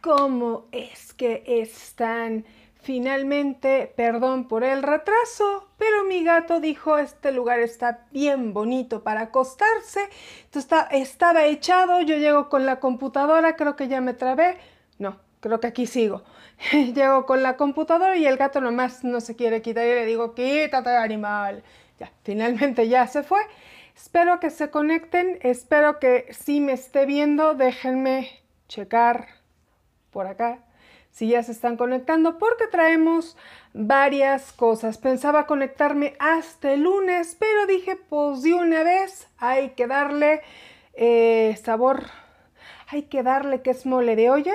cómo es que están. Finalmente, perdón por el retraso, pero mi gato dijo, este lugar está bien bonito para acostarse. Entonces estaba echado, yo llego con la computadora, creo que ya me trabé. No, creo que aquí sigo. llego con la computadora y el gato nomás no se quiere quitar y le digo, quítate animal. Ya, finalmente ya se fue. Espero que se conecten, espero que si me esté viendo, déjenme checar por acá, si ya se están conectando, porque traemos varias cosas. Pensaba conectarme hasta el lunes, pero dije, pues de una vez hay que darle eh, sabor, hay que darle que es mole de olla.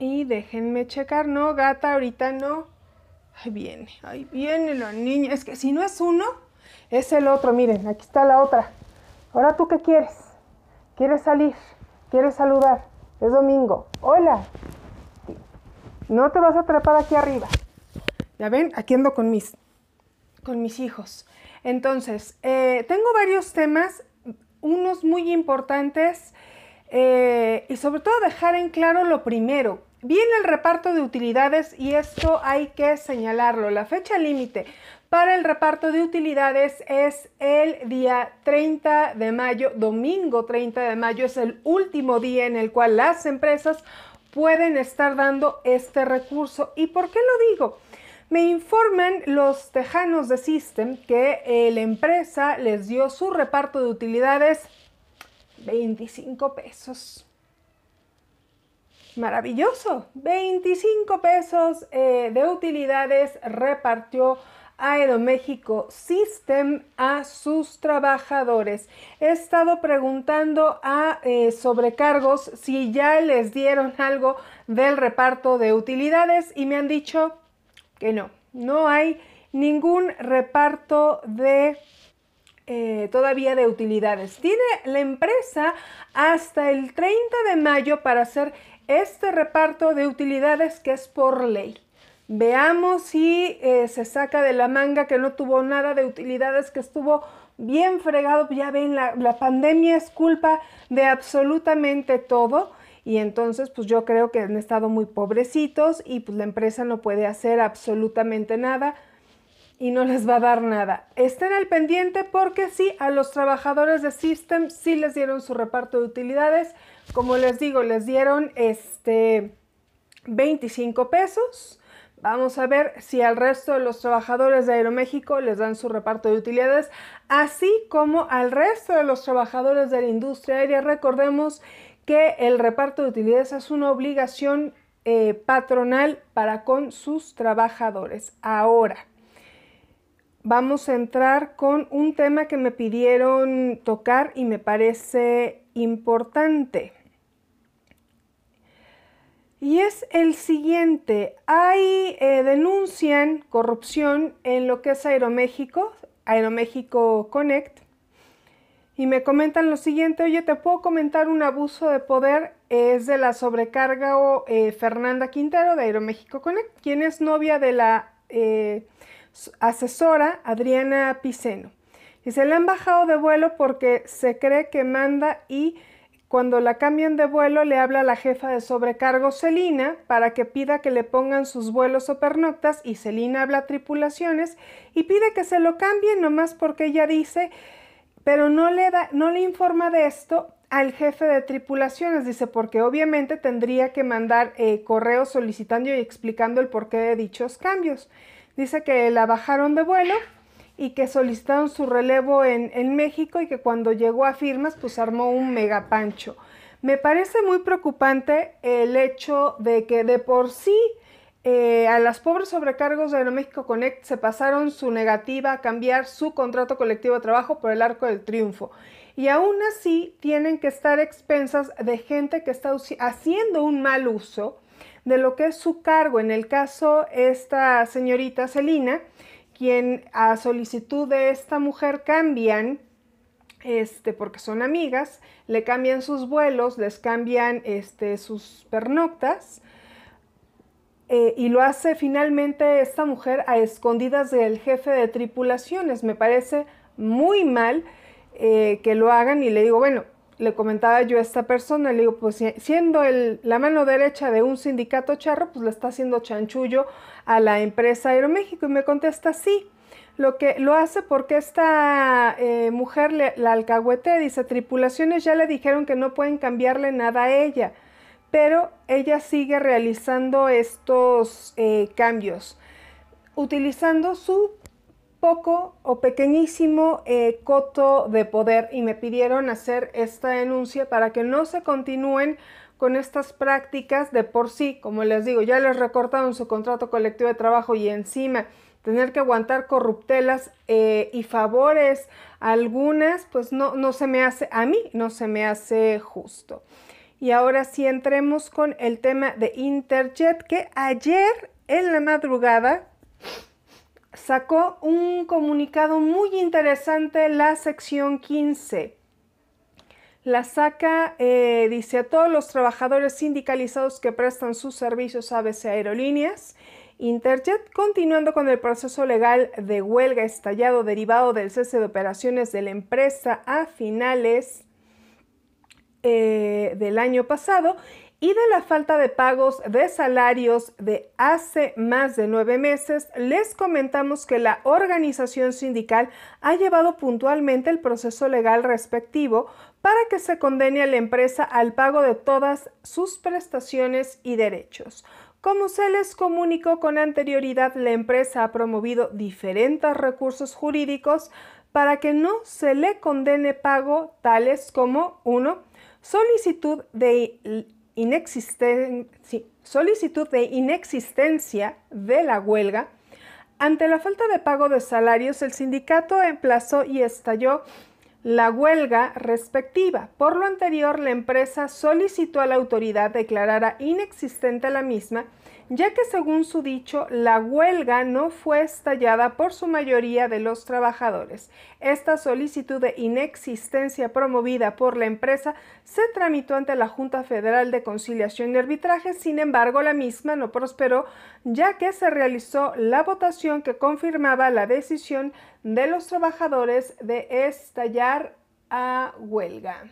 Y déjenme checar, no, gata, ahorita no. Ahí viene, ahí viene la niña. Es que si no es uno, es el otro. Miren, aquí está la otra. Ahora tú qué quieres? ¿Quieres salir? ¿Quieres saludar? Es domingo. Hola. No te vas a atrapar aquí arriba. Ya ven, aquí ando con mis, con mis hijos. Entonces, eh, tengo varios temas, unos muy importantes eh, y sobre todo dejar en claro lo primero. Viene el reparto de utilidades y esto hay que señalarlo. La fecha límite para el reparto de utilidades es el día 30 de mayo, domingo 30 de mayo es el último día en el cual las empresas pueden estar dando este recurso. ¿Y por qué lo digo? Me informan los tejanos de System que eh, la empresa les dio su reparto de utilidades 25 pesos. Maravilloso, 25 pesos eh, de utilidades repartió Aeroméxico System a sus trabajadores. He estado preguntando a eh, sobrecargos si ya les dieron algo del reparto de utilidades y me han dicho que no, no hay ningún reparto de eh, todavía de utilidades. Tiene la empresa hasta el 30 de mayo para hacer este reparto de utilidades que es por ley. Veamos si eh, se saca de la manga que no tuvo nada de utilidades, que estuvo bien fregado. Ya ven, la, pandemia es culpa de absolutamente todo. Y entonces, pues yo creo que han estado muy pobrecitos y pues la empresa no puede hacer absolutamente nada y no les va a dar nada. Estén al pendiente porque sí, a los trabajadores de System sí les dieron su reparto de utilidades. Como les digo, les dieron este 25 pesos Vamos a ver si al resto de los trabajadores de Aeroméxico les dan su reparto de utilidades, así como al resto de los trabajadores de la industria aérea. Recordemos que el reparto de utilidades es una obligación eh, patronal para con sus trabajadores. Ahora, vamos a entrar con un tema que me pidieron tocar y me parece importante. Y es el siguiente, hay, eh, denuncian corrupción en lo que es Aeroméxico, Aeroméxico Connect, y me comentan lo siguiente, oye, te puedo comentar un abuso de poder, es de la sobrecarga eh, Fernanda Quintero de Aeroméxico Connect, quien es novia de la eh, asesora Adriana Piceno. Y se le han bajado de vuelo porque se cree que manda y cuando la cambian de vuelo, le habla a la jefa de sobrecargo Celina para que pida que le pongan sus vuelos o pernoctas y Celina habla a tripulaciones y pide que se lo cambien nomás porque ella dice, pero no le, da, no le informa de esto al jefe de tripulaciones, dice, porque obviamente tendría que mandar eh, correos solicitando y explicando el porqué de dichos cambios. Dice que la bajaron de vuelo y que solicitaron su relevo en, en México y que cuando llegó a firmas pues armó un megapancho. Me parece muy preocupante el hecho de que de por sí eh, a las pobres sobrecargos de Aeroméxico Connect se pasaron su negativa a cambiar su contrato colectivo de trabajo por el arco del triunfo. Y aún así tienen que estar expensas de gente que está haciendo un mal uso de lo que es su cargo. En el caso, esta señorita Celina quien a solicitud de esta mujer cambian, este, porque son amigas, le cambian sus vuelos, les cambian este, sus pernoctas, eh, y lo hace finalmente esta mujer a escondidas del jefe de tripulaciones. Me parece muy mal eh, que lo hagan y le digo, bueno, le comentaba yo a esta persona, le digo, pues siendo la mano derecha de un sindicato charro, pues le está haciendo chanchullo a la empresa Aeroméxico. Y me contesta, sí, lo que lo hace porque esta eh, mujer la alcahuete, dice, tripulaciones ya le dijeron que no pueden cambiarle nada a ella, pero ella sigue realizando estos eh, cambios utilizando su poco o pequeñísimo eh, coto de poder y me pidieron hacer esta denuncia para que no se continúen con estas prácticas de por sí, como les digo, ya les recortaron su contrato colectivo de trabajo y encima tener que aguantar corruptelas eh, y favores algunas, pues no, no se me hace, a mí no se me hace justo. Y ahora sí entremos con el tema de Interjet, que ayer en la madrugada sacó un comunicado muy interesante, la sección 15. La saca, eh, dice a todos los trabajadores sindicalizados que prestan sus servicios a ABC Aerolíneas, Interjet, continuando con el proceso legal de huelga estallado derivado del cese de operaciones de la empresa a finales eh, del año pasado, y de la falta de pagos de salarios de hace más de nueve meses, les comentamos que la organización sindical ha llevado puntualmente el proceso legal respectivo para que se condene a la empresa al pago de todas sus prestaciones y derechos. Como se les comunicó con anterioridad, la empresa ha promovido diferentes recursos jurídicos para que no se le condene pago tales como 1. Solicitud de solicitud de inexistencia de la huelga, ante la falta de pago de salarios, el sindicato emplazó y estalló la huelga respectiva. Por lo anterior, la empresa solicitó a la autoridad declarara inexistente la misma ya que según su dicho, la huelga no fue estallada por su mayoría de los trabajadores. Esta solicitud de inexistencia promovida por la empresa se tramitó ante la Junta Federal de Conciliación y Arbitraje, sin embargo la misma no prosperó, ya que se realizó la votación que confirmaba la decisión de los trabajadores de estallar a huelga.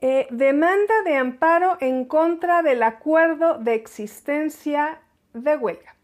Eh, demanda de amparo en contra del acuerdo de existencia de huelga.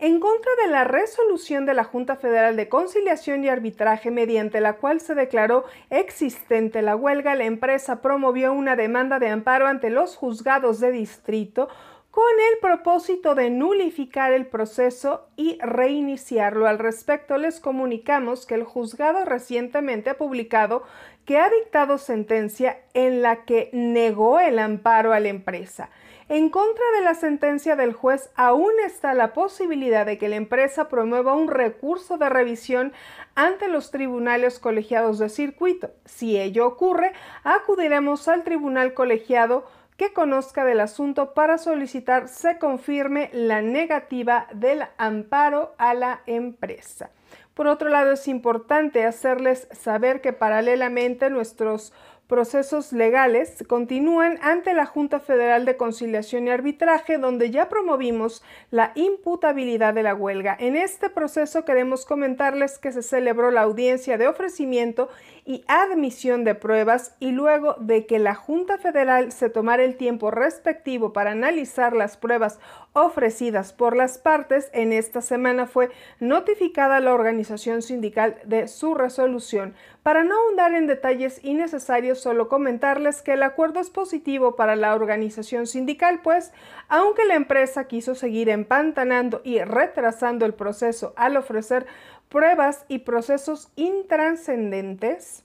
En contra de la resolución de la Junta Federal de Conciliación y Arbitraje mediante la cual se declaró existente la huelga, la empresa promovió una demanda de amparo ante los juzgados de distrito con el propósito de nulificar el proceso y reiniciarlo. Al respecto, les comunicamos que el juzgado recientemente ha publicado que ha dictado sentencia en la que negó el amparo a la empresa. En contra de la sentencia del juez aún está la posibilidad de que la empresa promueva un recurso de revisión ante los tribunales colegiados de circuito. Si ello ocurre, acudiremos al tribunal colegiado que conozca del asunto para solicitar se confirme la negativa del amparo a la empresa. Por otro lado, es importante hacerles saber que paralelamente nuestros procesos legales continúan ante la Junta Federal de Conciliación y Arbitraje, donde ya promovimos la imputabilidad de la huelga. En este proceso queremos comentarles que se celebró la audiencia de ofrecimiento y admisión de pruebas y luego de que la Junta Federal se tomara el tiempo respectivo para analizar las pruebas ofrecidas por las partes, en esta semana fue notificada la organización sindical de su resolución. Para no ahondar en detalles innecesarios, solo comentarles que el acuerdo es positivo para la organización sindical, pues aunque la empresa quiso seguir empantanando y retrasando el proceso al ofrecer pruebas y procesos intranscendentes,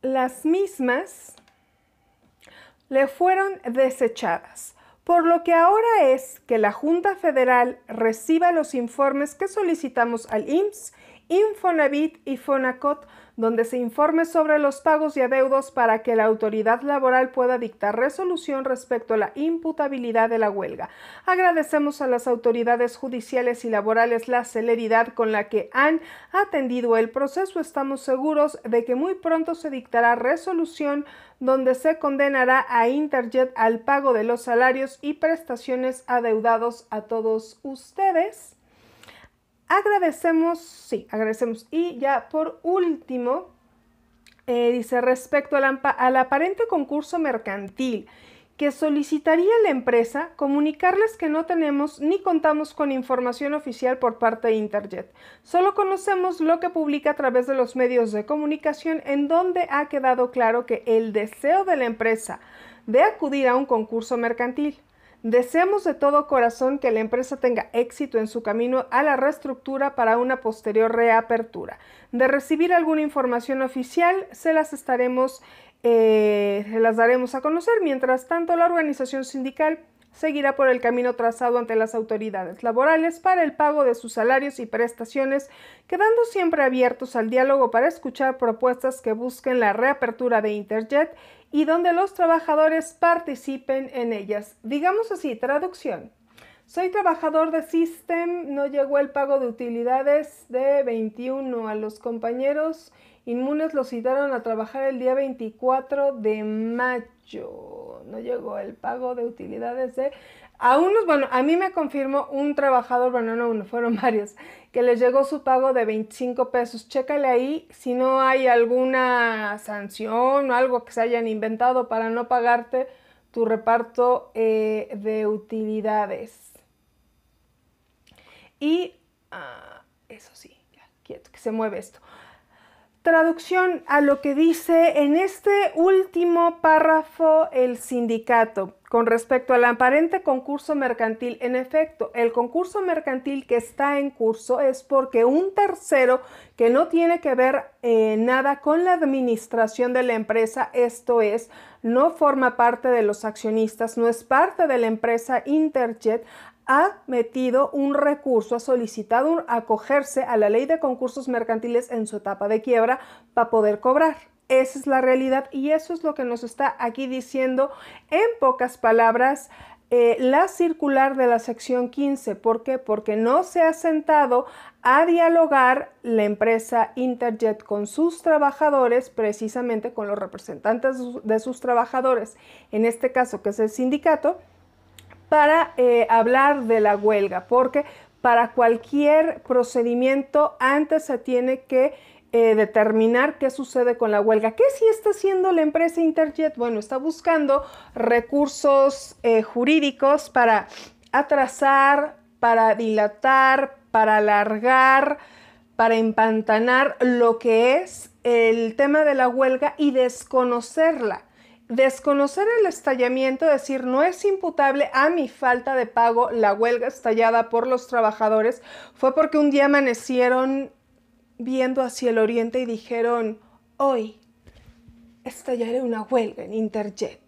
las mismas le fueron desechadas por lo que ahora es que la Junta Federal reciba los informes que solicitamos al IMSS Infonavit y Fonacot, donde se informe sobre los pagos y adeudos para que la autoridad laboral pueda dictar resolución respecto a la imputabilidad de la huelga. Agradecemos a las autoridades judiciales y laborales la celeridad con la que han atendido el proceso. Estamos seguros de que muy pronto se dictará resolución donde se condenará a Interjet al pago de los salarios y prestaciones adeudados a todos ustedes. Agradecemos, sí, agradecemos. Y ya por último, eh, dice respecto al, al aparente concurso mercantil que solicitaría la empresa comunicarles que no tenemos ni contamos con información oficial por parte de Interjet. Solo conocemos lo que publica a través de los medios de comunicación en donde ha quedado claro que el deseo de la empresa de acudir a un concurso mercantil Deseamos de todo corazón que la empresa tenga éxito en su camino a la reestructura para una posterior reapertura. De recibir alguna información oficial, se las estaremos, eh, las daremos a conocer. Mientras tanto, la organización sindical seguirá por el camino trazado ante las autoridades laborales para el pago de sus salarios y prestaciones, quedando siempre abiertos al diálogo para escuchar propuestas que busquen la reapertura de Interjet y donde los trabajadores participen en ellas. Digamos así, traducción. Soy trabajador de System, no llegó el pago de utilidades de 21 a los compañeros inmunes los citaron a trabajar el día 24 de mayo no, llegó el pago de utilidades A unos, bueno, a mí me confirmó un trabajador, bueno, no uno, fueron varios, que les llegó su pago de 25 pesos. Chécale ahí si no hay alguna sanción o algo que se hayan inventado para no pagarte tu reparto eh, de utilidades. Y ah, eso sí, ya, quieto, que se mueve esto traducción a lo que dice en este último párrafo el sindicato con respecto al aparente concurso mercantil. En efecto, el concurso mercantil que está en curso es porque un tercero que no tiene que ver eh, nada con la administración de la empresa, esto es, no forma parte de los accionistas, no es parte de la empresa Interjet, ha metido un recurso, ha solicitado acogerse a la ley de concursos mercantiles en su etapa de quiebra para poder cobrar. Esa es la realidad y eso es lo que nos está aquí diciendo en pocas palabras eh, la circular de la sección 15. ¿Por qué? Porque no se ha sentado a dialogar la empresa Interjet con sus trabajadores, precisamente con los representantes de sus trabajadores, en este caso que es el sindicato, para eh, hablar de la huelga, porque para cualquier procedimiento antes se tiene que eh, determinar qué sucede con la huelga. ¿Qué sí está haciendo la empresa Interjet? Bueno, está buscando recursos eh, jurídicos para atrasar, para dilatar, para alargar, para empantanar lo que es el tema de la huelga y desconocerla. Desconocer el estallamiento, decir no es imputable a mi falta de pago la huelga estallada por los trabajadores, fue porque un día amanecieron viendo hacia el oriente y dijeron, hoy estallaré una huelga en Interjet.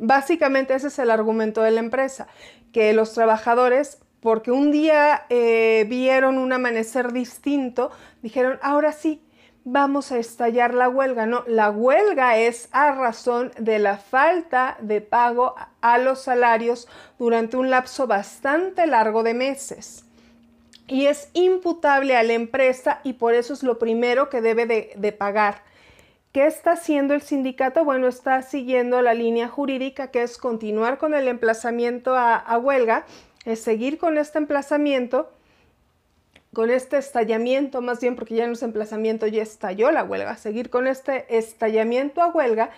Básicamente ese es el argumento de la empresa, que los trabajadores, porque un día eh, vieron un amanecer distinto, dijeron, ahora sí, vamos a estallar la huelga. No, la huelga es a razón de la falta de pago a los salarios durante un lapso bastante largo de meses. Y es imputable a la empresa y por eso es lo primero que debe de, pagar. ¿Qué está haciendo el sindicato? Bueno, está siguiendo la línea jurídica que es continuar con el emplazamiento a, a huelga, es seguir con este emplazamiento con este estallamiento, más bien porque ya en los emplazamiento, ya estalló la huelga, seguir con este estallamiento a huelga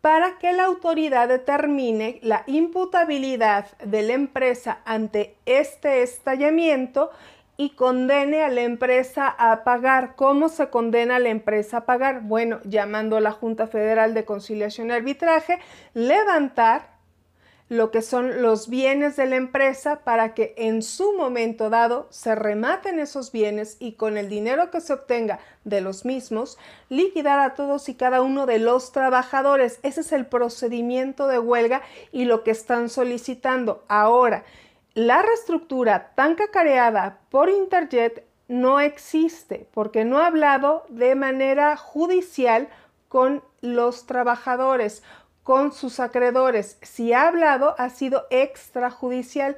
para que la autoridad determine la imputabilidad de la empresa ante este estallamiento y condene a la empresa a pagar. ¿Cómo se condena a la empresa a pagar? Bueno, llamando a la Junta Federal de Conciliación y Arbitraje, levantar lo que son los bienes de la empresa para que en su momento dado se rematen esos bienes y con el dinero que se obtenga de los mismos, liquidar a todos y cada uno de los trabajadores. Ese es el procedimiento de huelga y lo que están solicitando. Ahora, la reestructura tan cacareada por Interjet no existe porque no ha hablado de manera judicial con los trabajadores con sus acreedores. Si ha hablado, ha sido extrajudicial.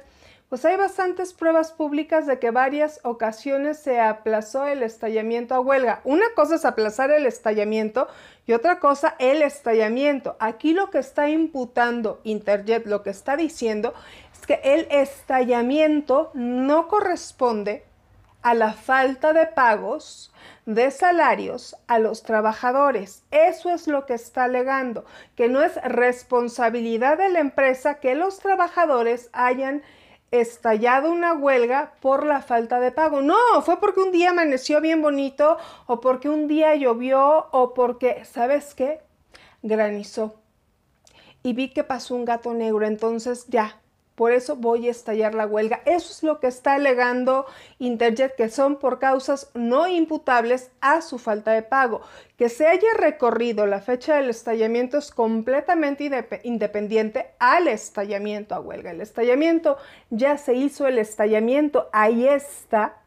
Pues hay bastantes pruebas públicas de que varias ocasiones se aplazó el estallamiento a huelga. Una cosa es aplazar el estallamiento y otra cosa el estallamiento. Aquí lo que está imputando Interjet, lo que está diciendo es que el estallamiento no corresponde a la falta de pagos de salarios a los trabajadores. Eso es lo que está alegando, que no es responsabilidad de la empresa que los trabajadores hayan estallado una huelga por la falta de pago. No, fue porque un día amaneció bien bonito o porque un día llovió o porque, ¿sabes qué? Granizó. Y vi que pasó un gato negro, entonces ya, por eso voy a estallar la huelga. Eso es lo que está alegando Interjet, que son por causas no imputables a su falta de pago. Que se haya recorrido la fecha del estallamiento es completamente independiente al estallamiento a huelga. El estallamiento ya se hizo, el estallamiento ahí está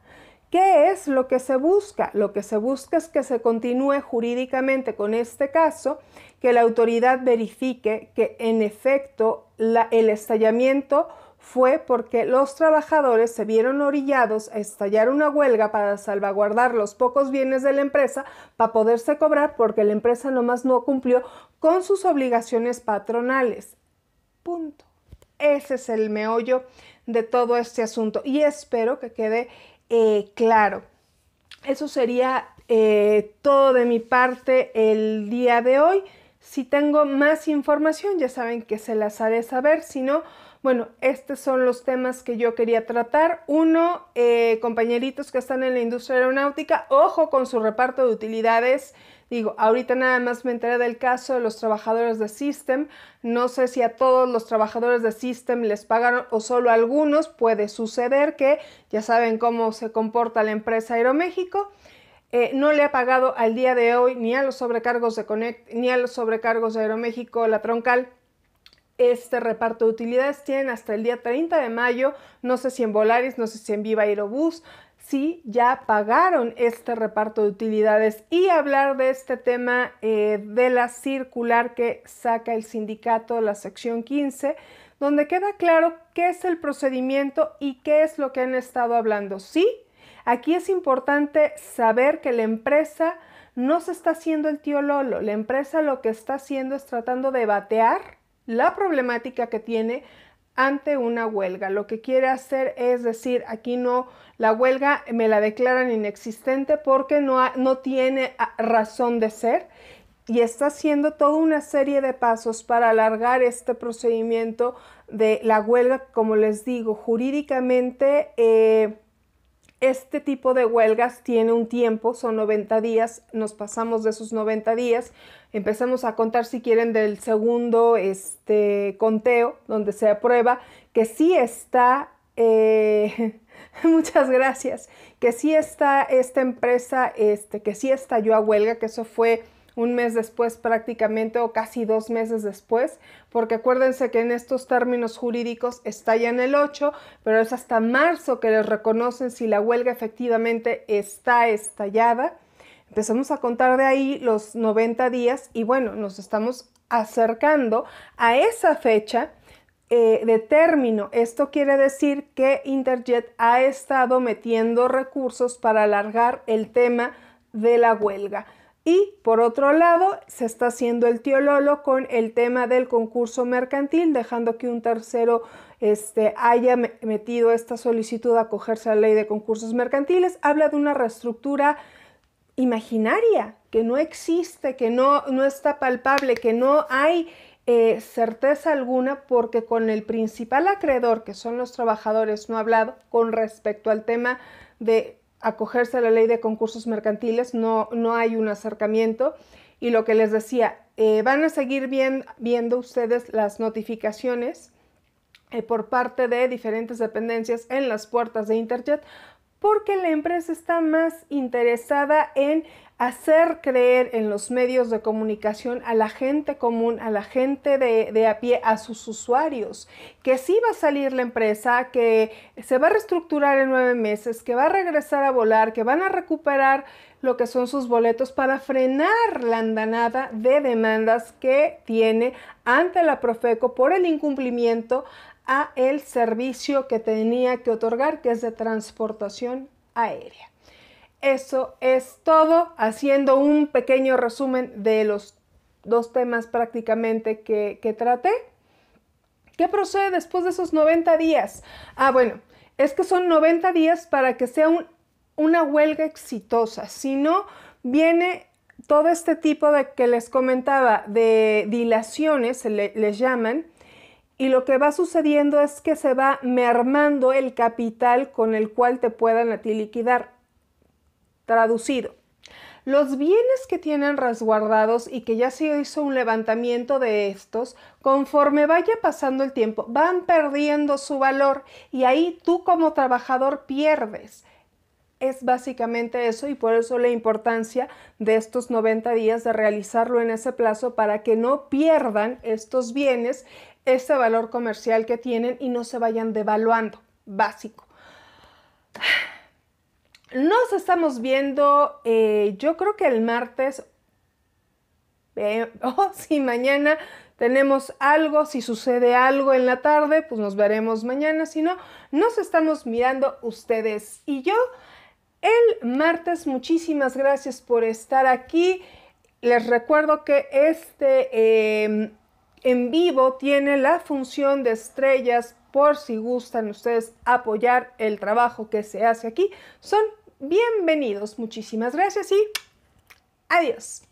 ¿Qué es lo que se busca? Lo que se busca es que se continúe jurídicamente con este caso que la autoridad verifique que en efecto el estallamiento fue porque los trabajadores se vieron orillados a estallar una huelga para salvaguardar los pocos bienes de la empresa para poderse cobrar porque la empresa nomás no cumplió con sus obligaciones patronales. Punto. Ese es el meollo de todo este asunto y espero que quede eh, claro. Eso sería eh, todo de mi parte el día de hoy. Si tengo más información, ya saben que se las haré saber, si no, bueno, estos son los temas que yo quería tratar. Uno, eh, compañeritos que están en la industria aeronáutica, ojo con su reparto de utilidades. Digo, ahorita nada más me enteré del caso de los trabajadores de System. No sé si a todos los trabajadores de System les pagaron o solo a algunos. Puede suceder que ya saben cómo se comporta la empresa Aeroméxico. Eh, no le ha pagado al día de hoy ni a los sobrecargos de Connect ni a los sobrecargos de Aeroméxico, la troncal. Este reparto de utilidades tienen hasta el día 30 de mayo, no sé si en Volaris, no sé si en Viva Aerobús, sí, ya pagaron este reparto de utilidades y hablar de este tema eh, de la circular que saca el sindicato, la sección 15, donde queda claro qué es el procedimiento y qué es lo que han estado hablando. Sí, Aquí es importante saber que la empresa no se está haciendo el tío Lolo, la empresa lo que está haciendo es tratando de batear la problemática que tiene ante una huelga. Lo que quiere hacer es decir, aquí no, la huelga me la declaran inexistente porque no, no tiene ah, razón de ser y está haciendo toda una serie de pasos para alargar este procedimiento de la huelga, como les digo, jurídicamente eh, este tipo de huelgas tiene un tiempo, son 90 días, nos pasamos de esos 90 días, empezamos a contar si quieren del segundo este, conteo, donde se aprueba que sí está, eh, muchas gracias, que sí está esta empresa, este, que sí estalló a huelga, que eso fue un mes después prácticamente o casi dos meses después, porque acuérdense que en estos términos jurídicos está en el 8, pero es hasta marzo que les reconocen si la huelga efectivamente está estallada. Empezamos a contar de ahí los 90 días y bueno, nos estamos acercando a esa fecha eh, de término. Esto quiere decir que Interjet ha estado metiendo recursos para alargar el tema de la huelga. Y por otro lado, se está haciendo el tío Lolo con el tema del concurso mercantil, dejando que un tercero este, haya metido esta solicitud a acogerse a la ley de concursos mercantiles. Habla de una reestructura imaginaria que no existe, que no, no está palpable, que no hay eh, certeza alguna porque con el principal acreedor, que son los trabajadores, no ha hablado con respecto al tema de acogerse a la ley de concursos mercantiles, no, no hay un acercamiento. Y lo que les decía, eh, van a seguir viendo ustedes las notificaciones eh, por parte de diferentes dependencias en las puertas de internet porque la empresa está más interesada en hacer creer en los medios de comunicación a la gente común, a la gente de, a pie, a sus usuarios, que sí va a salir la empresa, que se va a reestructurar en nueve meses, que va a regresar a volar, que van a recuperar lo que son sus boletos para frenar la andanada de demandas que tiene ante la Profeco por el incumplimiento a el servicio que tenía que otorgar, que es de transportación aérea. Eso es todo, haciendo un pequeño resumen de los dos temas prácticamente que, traté. ¿Qué procede después de esos 90 días? Ah, bueno, es que son 90 días para que sea una huelga exitosa. Si no, viene todo este tipo de que les comentaba, de dilaciones, se les llaman, y lo que va sucediendo es que se va mermando el capital con el cual te puedan a ti liquidar. Traducido. Los bienes que tienen resguardados y que ya se hizo un levantamiento de estos, conforme vaya pasando el tiempo, van perdiendo su valor y ahí tú como trabajador pierdes. Es básicamente eso y por eso la importancia de estos 90 días de realizarlo en ese plazo para que no pierdan estos bienes, ese valor comercial que tienen y no se vayan devaluando. Básico. Nos estamos viendo, eh, yo creo que el martes, o eh, oh, si mañana tenemos algo, si sucede algo en la tarde, pues nos veremos mañana, si no, nos estamos mirando ustedes y yo el martes. Muchísimas gracias por estar aquí. Les recuerdo que este em, en vivo tiene la función de estrellas por si gustan ustedes apoyar el trabajo que se hace aquí. Son bienvenidos. Muchísimas gracias y adiós.